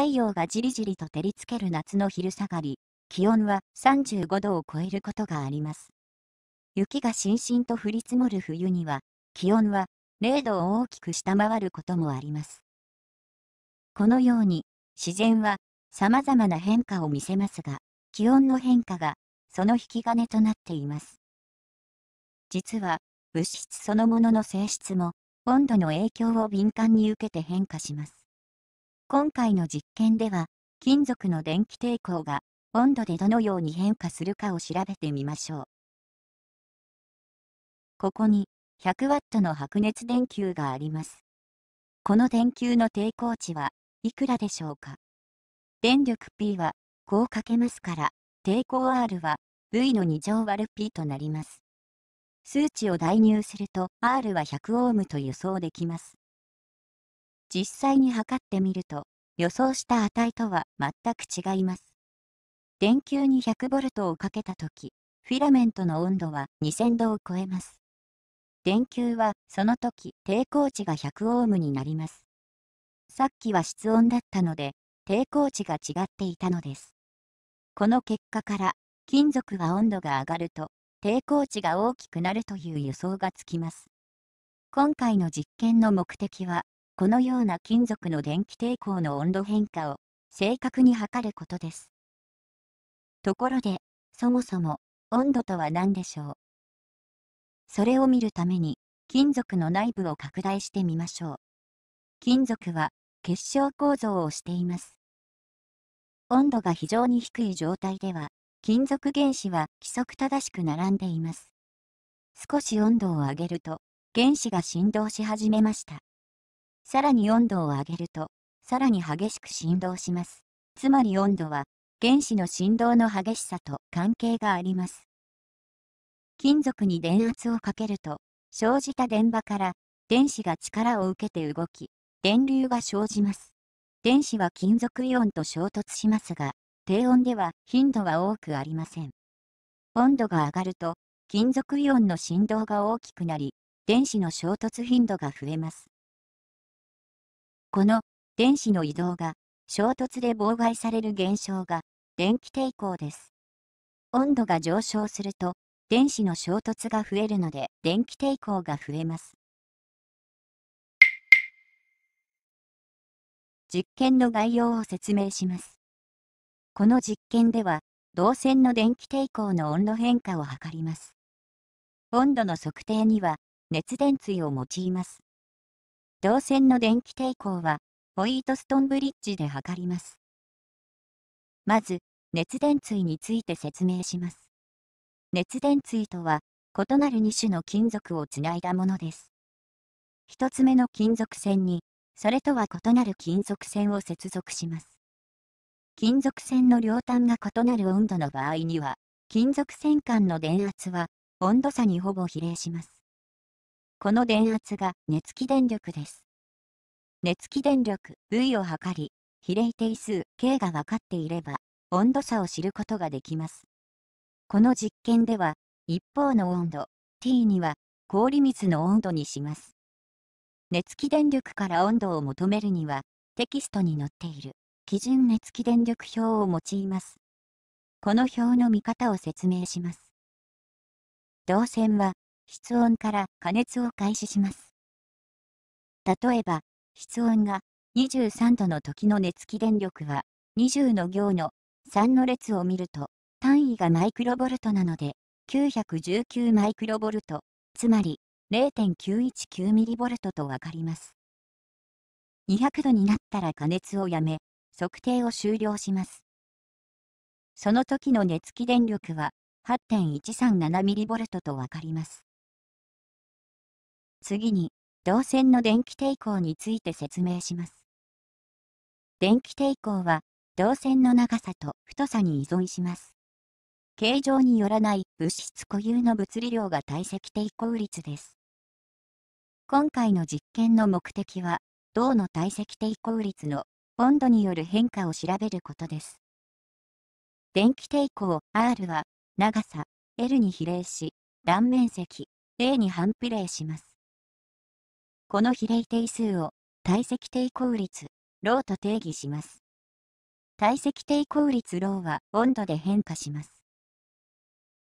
太陽がじりじりと照りつける夏の昼下がり、気温は35度を超えることがあります。雪がしんしんと降り積もる冬には、気温は0度を大きく下回ることもあります。このように、自然は様々な変化を見せますが、気温の変化がその引き金となっています。実は、物質そのものの性質も、温度の影響を敏感に受けて変化します。今回の実験では、金属の電気抵抗が温度でどのように変化するかを調べてみましょう。ここに 100W の白熱電球があります。この電球の抵抗値はいくらでしょうか電力 P はこうかけますから、抵抗 R は V の2乗割る P となります。数値を代入すると R は1 0 0オームと予想できます。実際に測ってみると、予想した値とは全く違います。電球に 100V をかけた時、フィラメントの温度は2000度を超えます。電球はその時抵抗値が100オームになります。さっきは室温だったので、抵抗値が違っていたのです。この結果から、金属は温度が上がると、抵抗値が大きくなるという予想がつきます。今回の実験の目的は、このような金属の電気抵抗の温度変化を正確に測ることです。ところで、そもそも温度とは何でしょうそれを見るために金属の内部を拡大してみましょう。金属は結晶構造をしています。温度が非常に低い状態では、金属原子は規則正しく並んでいます。少し温度を上げると、原子が振動し始めました。さらに温度を上げると、さらに激しく振動します。つまり温度は、原子の振動の激しさと関係があります。金属に電圧をかけると、生じた電場から電子が力を受けて動き、電流が生じます。電子は金属イオンと衝突しますが、低温では頻度は多くありません。温度が上がると、金属イオンの振動が大きくなり、電子の衝突頻度が増えます。この電子の移動が衝突で妨害される現象が電気抵抗です。温度が上昇すると電子の衝突が増えるので電気抵抗が増えます。実験の概要を説明します。この実験では導線の電気抵抗の温度変化を測ります。温度の測定には熱電対を用います。銅線の電気抵抗は、ホイートストンブリッジで測ります。まず、熱電対について説明します。熱電対とは、異なる2種の金属をつないだものです。1つ目の金属線に、それとは異なる金属線を接続します。金属線の両端が異なる温度の場合には、金属線間の電圧は、温度差にほぼ比例します。この電圧が熱気電力です。熱気電力 V を測り、比例定数 K が分かっていれば、温度差を知ることができます。この実験では、一方の温度 T には氷水の温度にします。熱気電力から温度を求めるには、テキストに載っている基準熱気電力表を用います。この表の見方を説明します。導線は室温から加熱を開始します。例えば、室温が23度の時の熱気電力は20の行の3の列を見ると単位がマイクロボルトなので919マイクロボルト、つまり0.919ミリボルトとわかります。200度になったら加熱をやめ、測定を終了します。その時の熱気電力は8.137ミリボルトとわかります。次に、導線の電気抵抗について説明します。電気抵抗は、導線の長さと太さに依存します。形状によらない物質固有の物理量が体積抵抗率です。今回の実験の目的は、銅の体積抵抗率の温度による変化を調べることです。電気抵抗 R は、長さ L に比例し、断面積 A に反比例します。この比例定数を体積抵抗率、ローと定義します。体積抵抗率ローは温度で変化します。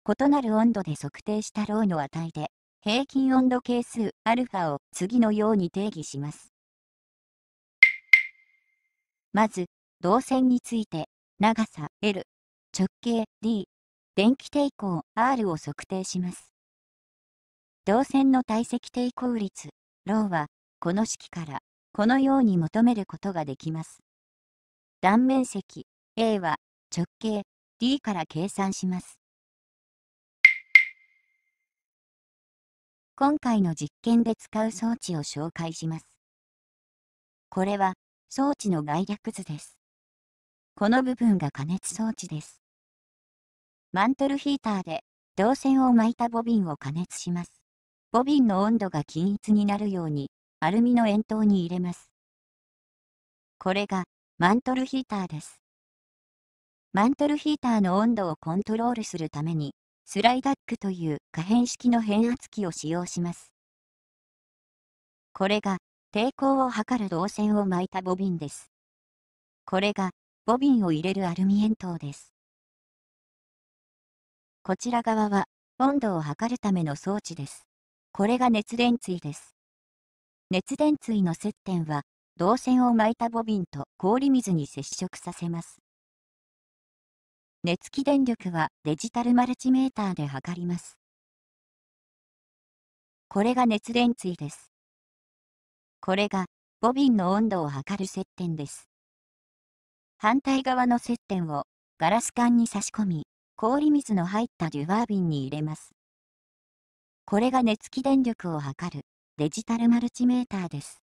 異なる温度で測定したローの値で、平均温度係数 α を次のように定義します。まず、導線について、長さ L、直径 D、電気抵抗 R を測定します。導線の体積抵抗率ローは、この式から、このように求めることができます。断面積 A は、直径 D から計算します。今回の実験で使う装置を紹介します。これは、装置の概略図です。この部分が加熱装置です。マントルヒーターで、導線を巻いたボビンを加熱します。ボビンの温度が均一になるようにアルミの円筒に入れます。これがマントルヒーターです。マントルヒーターの温度をコントロールするためにスライダックという可変式の変圧器を使用します。これが抵抗を測る導線を巻いたボビンです。これがボビンを入れるアルミ円筒です。こちら側は温度を測るための装置です。これが熱電椎です。熱電対の接点は、導線を巻いたボビンと氷水に接触させます。熱気電力はデジタルマルチメーターで測ります。これが熱電椎です。これがボビンの温度を測る接点です。反対側の接点をガラス管に差し込み、氷水の入ったデュワービンに入れます。これが熱気電力を測るデジタルマルチメーターです。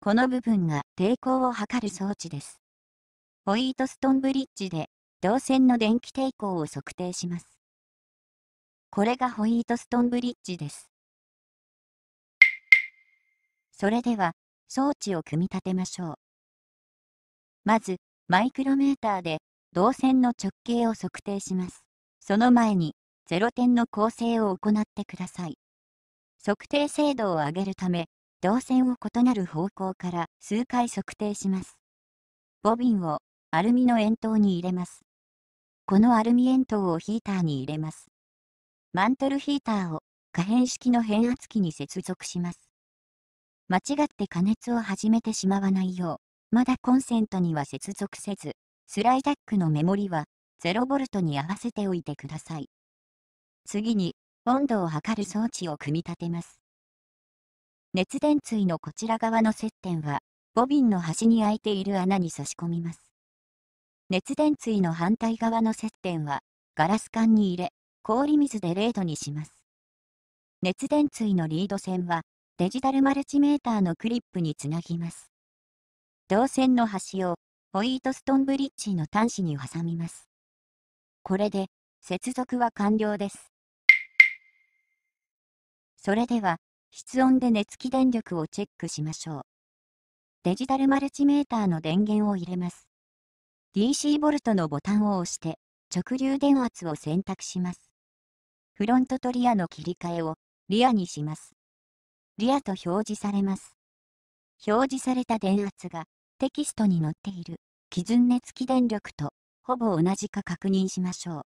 この部分が抵抗を測る装置です。ホイートストンブリッジで導線の電気抵抗を測定します。これがホイートストンブリッジです。それでは装置を組み立てましょう。まずマイクロメーターで導線の直径を測定します。その前に0点の構成を行ってください。測定精度を上げるため、導線を異なる方向から数回測定します。ボビンをアルミの円筒に入れます。このアルミ円筒をヒーターに入れます。マントルヒーターを可変式の変圧器に接続します。間違って加熱を始めてしまわないよう、まだコンセントには接続せず、スライダックのメモリは 0V に合わせておいてください。次に、温度を測る装置を組み立てます。熱電椎のこちら側の接点は、ボビンの端に開いている穴に差し込みます。熱電椎の反対側の接点は、ガラス管に入れ、氷水で0度にします。熱電椎のリード線は、デジタルマルチメーターのクリップにつなぎます。導線の端を、ホイートストンブリッジの端子に挟みます。これで、接続は完了です。それでは、室温で熱気電力をチェックしましょう。デジタルマルチメーターの電源を入れます。DC ボルトのボタンを押して、直流電圧を選択します。フロントとリアの切り替えを、リアにします。リアと表示されます。表示された電圧が、テキストに載っている、基準熱気電力と、ほぼ同じか確認しましょ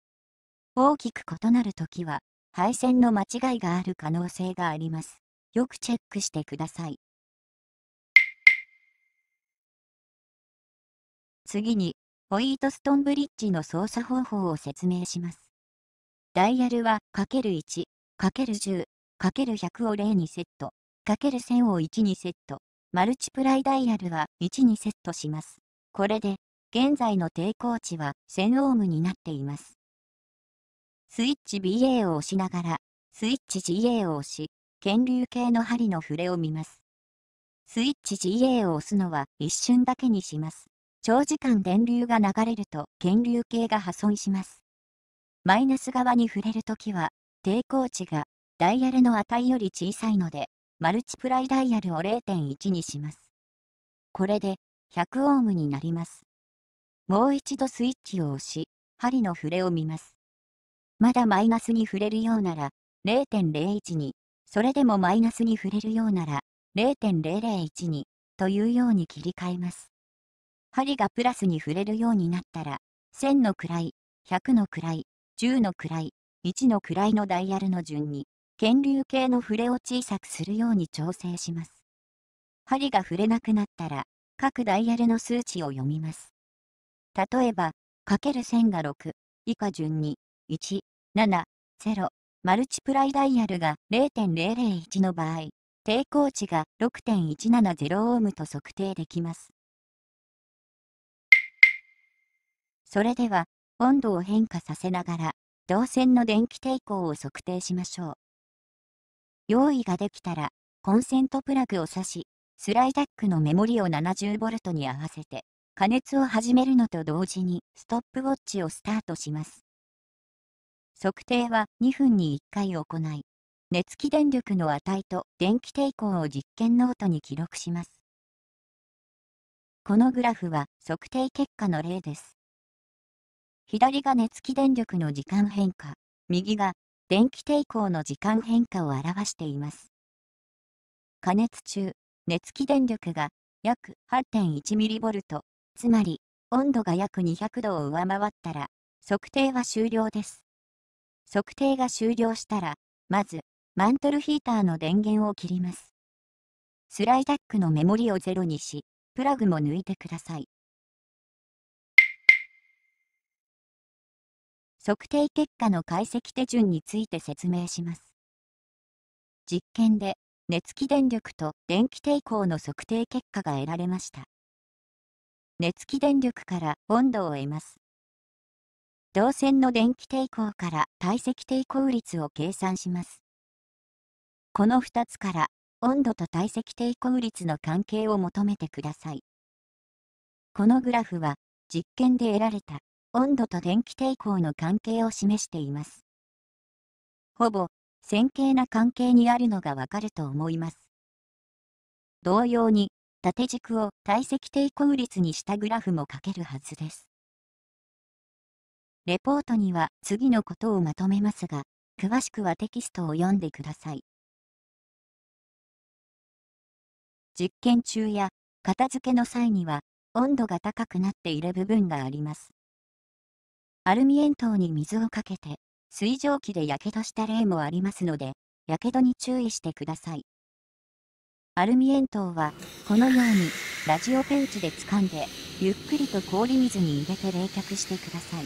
う。大きく異なるときは、配線の間違いがある可能性があります。よくチェックしてください。次に、ホイートストンブリッジの操作方法を説明します。ダイヤルは ×1、×10、×100 を0にセット、×1000 を1にセット、マルチプライダイヤルは1にセットします。これで、現在の抵抗値は1000オームになっています。スイッチ BA を押しながら、スイッチ GA を押し、検流計の針の触れを見ます。スイッチ GA を押すのは一瞬だけにします。長時間電流が流れると検流計が破損します。マイナス側に触れるときは、抵抗値がダイヤルの値より小さいので、マルチプライダイヤルを0.1にします。これで、100オームになります。もう一度スイッチを押し、針の触れを見ます。まだマイナスに触れるようなら、0.01に、それでもマイナスに触れるようなら、0.001に、というように切り替えます。針がプラスに触れるようになったら、1000の位、100の位、10の位、1の位のダイヤルの順に、検流計の触れを小さくするように調整します。針が触れなくなったら、各ダイヤルの数値を読みます。例えば、かける1000が6、以下順に、1、7、0マルチプライダイヤルが0.001の場合、抵抗値が6.170オームと測定できます。それでは、温度を変化させながら、導線の電気抵抗を測定しましょう。用意ができたら、コンセントプラグを挿し、スライダックのメモリを 70V に合わせて、加熱を始めるのと同時に、ストップウォッチをスタートします。測定は2分に1回行い、熱気電力の値と電気抵抗を実験ノートに記録します。このグラフは測定結果の例です。左が熱気電力の時間変化、右が電気抵抗の時間変化を表しています。加熱中、熱気電力が約 8.1mV、つまり温度が約200度を上回ったら、測定は終了です。測定が終了したら、まず、マントルヒーターの電源を切ります。スライダックのメモリをゼロにし、プラグも抜いてください。測定結果の解析手順について説明します。実験で、熱気電力と電気抵抗の測定結果が得られました。熱気電力から温度を得ます。導線の電気抵抗から体積抵抗率を計算します。この2つから温度と体積抵抗率の関係を求めてください。このグラフは実験で得られた温度と電気抵抗の関係を示しています。ほぼ線形な関係にあるのがわかると思います。同様に縦軸を体積抵抗率にしたグラフも書けるはずです。レポートには次のことをまとめますが、詳しくはテキストを読んでください。実験中や片付けの際には温度が高くなっている部分があります。アルミ円筒に水をかけて水蒸気で火傷した例もありますので、火傷に注意してください。アルミ円筒はこのようにラジオペンチで掴んでゆっくりと氷水に入れて冷却してください。